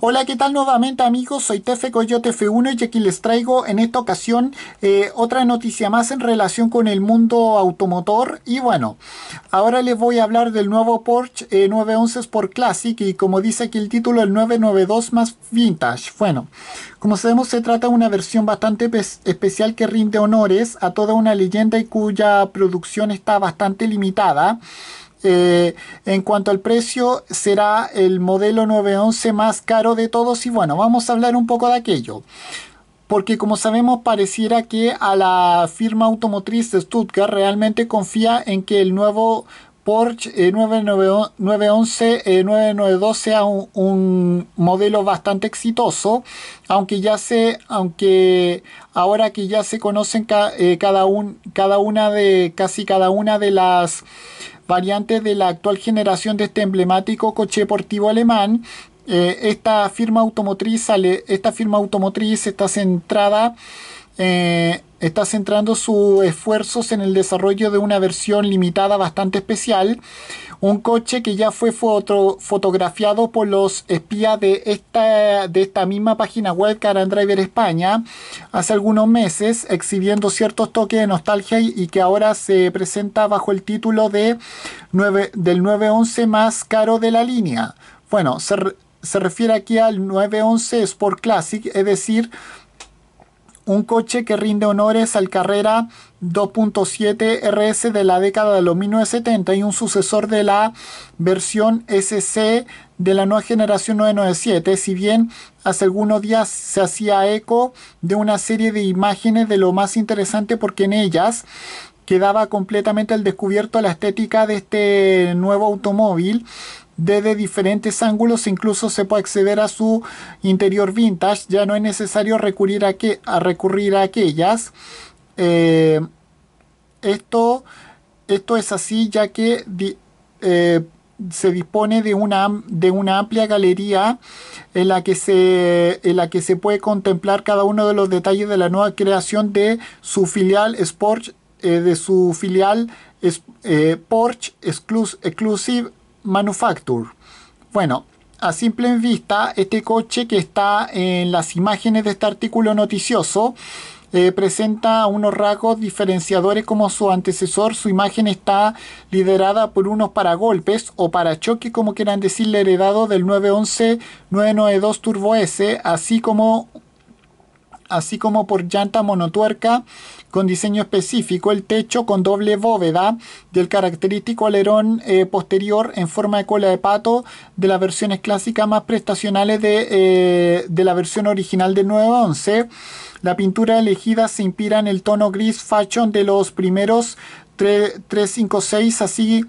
Hola, ¿qué tal nuevamente amigos? Soy Tefe Coyote F1 y aquí les traigo en esta ocasión eh, otra noticia más en relación con el mundo automotor. Y bueno, ahora les voy a hablar del nuevo Porsche 911 eh, Sport Classic y como dice aquí el título, el 992 más vintage. Bueno, como sabemos se trata de una versión bastante especial que rinde honores a toda una leyenda y cuya producción está bastante limitada. Eh, en cuanto al precio, será el modelo 911 más caro de todos y bueno, vamos a hablar un poco de aquello. Porque como sabemos pareciera que a la firma automotriz de Stuttgart realmente confía en que el nuevo Porsche 911, eh, 992 eh, sea un, modelo bastante exitoso, aunque ya se, aunque ahora que ya se conocen cada, cada una de, casi cada una de las variantes de la actual generación de este emblemático coche deportivo alemán. Eh, esta, firma automotriz, sale... esta firma automotriz está centrada eh, está centrando sus esfuerzos en el desarrollo de una versión limitada bastante especial, un coche que ya fue fotografiado por los espías de esta, de esta misma página web, Car Driver España, hace algunos meses, exhibiendo ciertos toques de nostalgia y, que ahora se presenta bajo el título de del 911 más caro de la línea. Bueno, se, se refiere aquí al 911 Sport Classic, es decir, un coche que rinde honores al Carrera 2.7 RS de la década de los 1970 y un sucesor de la versión SC de la nueva generación 997, si bien hace algunos días se hacía eco de una serie de imágenes de lo más interesante porque en ellas quedaba completamente al descubierto la estética de este nuevo automóvil desde diferentes ángulos, incluso se puede acceder a su interior vintage, ya no es necesario recurrir a, que, a, recurrir a aquellas. Eh, esto, esto, es así ya que eh, se dispone de una, de una, amplia galería en la, que se, en la que se puede contemplar cada uno de los detalles de la nueva creación de su filial Sport eh, de su filial es eh, Porsche Exclusive Manufacture. Bueno, a simple vista, este coche que está en las imágenes de este artículo noticioso eh, presenta unos rasgos diferenciadores como su antecesor. Su imagen está liderada por unos paragolpes o parachoques, como quieran decirle, heredado del 911 992 Turbo S, así como así como por llanta monotuerca con diseño específico, el techo con doble bóveda del característico alerón eh, posterior en forma de cola de pato de las versiones clásicas más prestacionales de, eh, la versión original del 911. La pintura elegida se inspira en el tono gris fashion de los primeros 356, así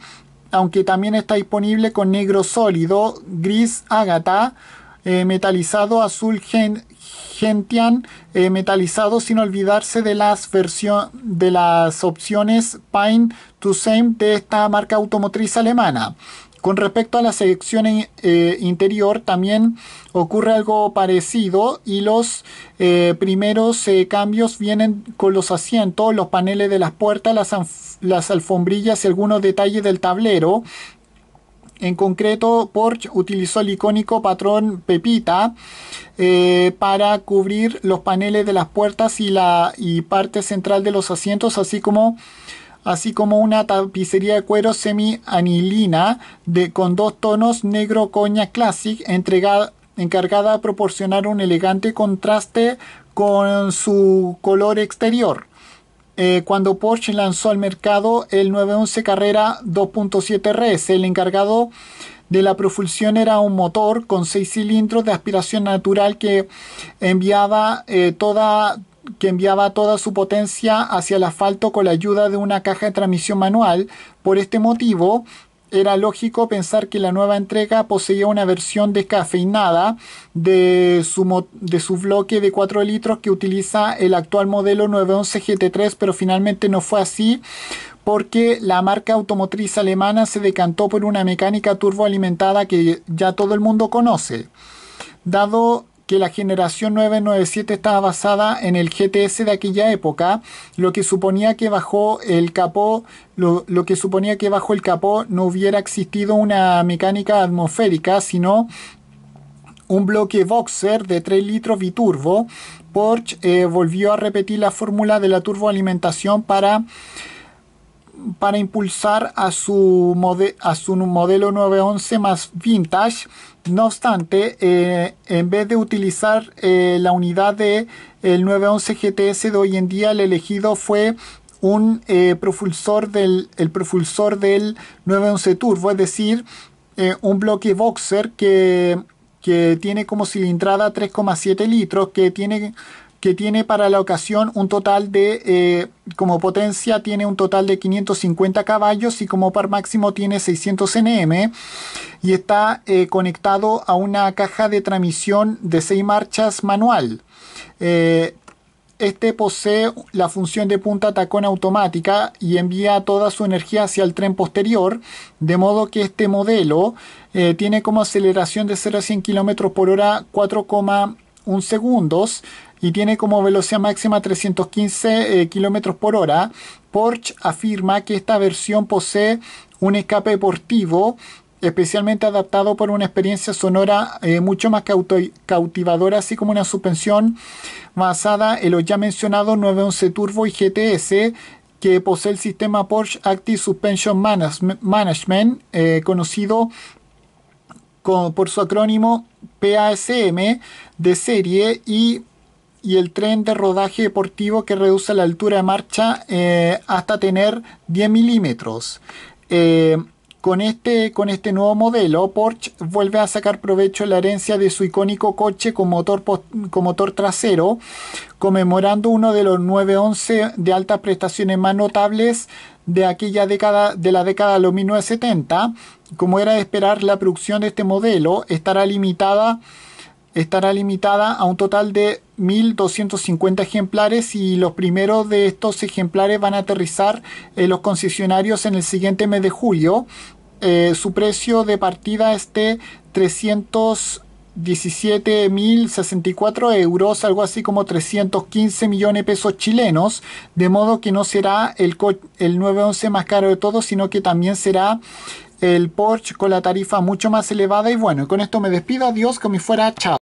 aunque también está disponible con negro sólido, gris ágata, eh, metalizado azul gentian eh, metalizado sin olvidarse de las versiones, de las opciones Pine to Same de esta marca automotriz alemana. Con respecto a la sección eh, interior también ocurre algo parecido y los primeros cambios vienen con los asientos, los paneles de las puertas, las alfombrillas y algunos detalles del tablero. En concreto, Porsche utilizó el icónico patrón Pepita eh, para cubrir los paneles de las puertas y la parte central de los asientos, así como así como una tapicería de cuero semi-anilina con dos tonos negro coña classic entregada, encargada a proporcionar un elegante contraste con su color exterior. Eh, cuando Porsche lanzó al mercado el 911 Carrera 2.7 RS. El encargado de la propulsión era un motor con 6 cilindros de aspiración natural que enviaba, eh, toda, que enviaba toda su potencia hacia el asfalto con la ayuda de una caja de transmisión manual. Por este motivo, era lógico pensar que la nueva entrega poseía una versión descafeinada de su, de su bloque de 4 litros que utiliza el actual modelo 911 GT3, pero finalmente no fue así porque la marca automotriz alemana se decantó por una mecánica turboalimentada que ya todo el mundo conoce. Dado que la generación 997 estaba basada en el GTS de aquella época, lo que suponía que bajo el capó, lo, que suponía que bajo el capó no hubiera existido una mecánica atmosférica, sino un bloque boxer de 3 litros biturbo. Porsche eh, volvió a repetir la fórmula de la turboalimentación para para impulsar a su, a modelo 911 más vintage. No obstante, eh, en vez de utilizar eh, la unidad del 911 GTS de hoy en día, el elegido fue un eh, propulsor del el propulsor del 911 Turbo, es decir, un bloque boxer que, que tiene como cilindrada 3,7 litros, que tiene que tiene para la ocasión un total de, eh, como potencia tiene un total de 550 caballos y como par máximo tiene 600 Nm y está eh, conectado a una caja de transmisión de 6 marchas manual. Eh, este posee la función de punta tacón automática y envía toda su energía hacia el tren posterior, de modo que este modelo tiene como aceleración de 0 a 100 km por hora 4,1 segundos, y tiene como velocidad máxima 315 eh, km por hora. Porsche afirma que esta versión posee un escape deportivo especialmente adaptado por una experiencia sonora eh, mucho más cautivadora, así como una suspensión basada en los ya mencionados 911 Turbo y GTS, que posee el sistema Porsche Active Suspension Management, eh, conocido por su acrónimo PASM de serie y y el tren de rodaje deportivo que reduce la altura de marcha eh, hasta tener 10 milímetros. Eh, con este, con este nuevo modelo, Porsche vuelve a sacar provecho de la herencia de su icónico coche con motor, motor trasero, conmemorando uno de los 911 de altas prestaciones más notables de aquella década, de la década de los 1970. Como era de esperar, la producción de este modelo estará limitada estará limitada a un total de 1.250 ejemplares y los primeros de estos ejemplares van a aterrizar en los concesionarios en el siguiente mes de julio. Eh, su precio de partida es de 317.064 euros, algo así como 315 millones de pesos chilenos, de modo que no será el, el 911 más caro de todos, sino que también será el Porsche con la tarifa mucho más elevada. Y bueno, con esto me despido, adiós, me fuera, chao.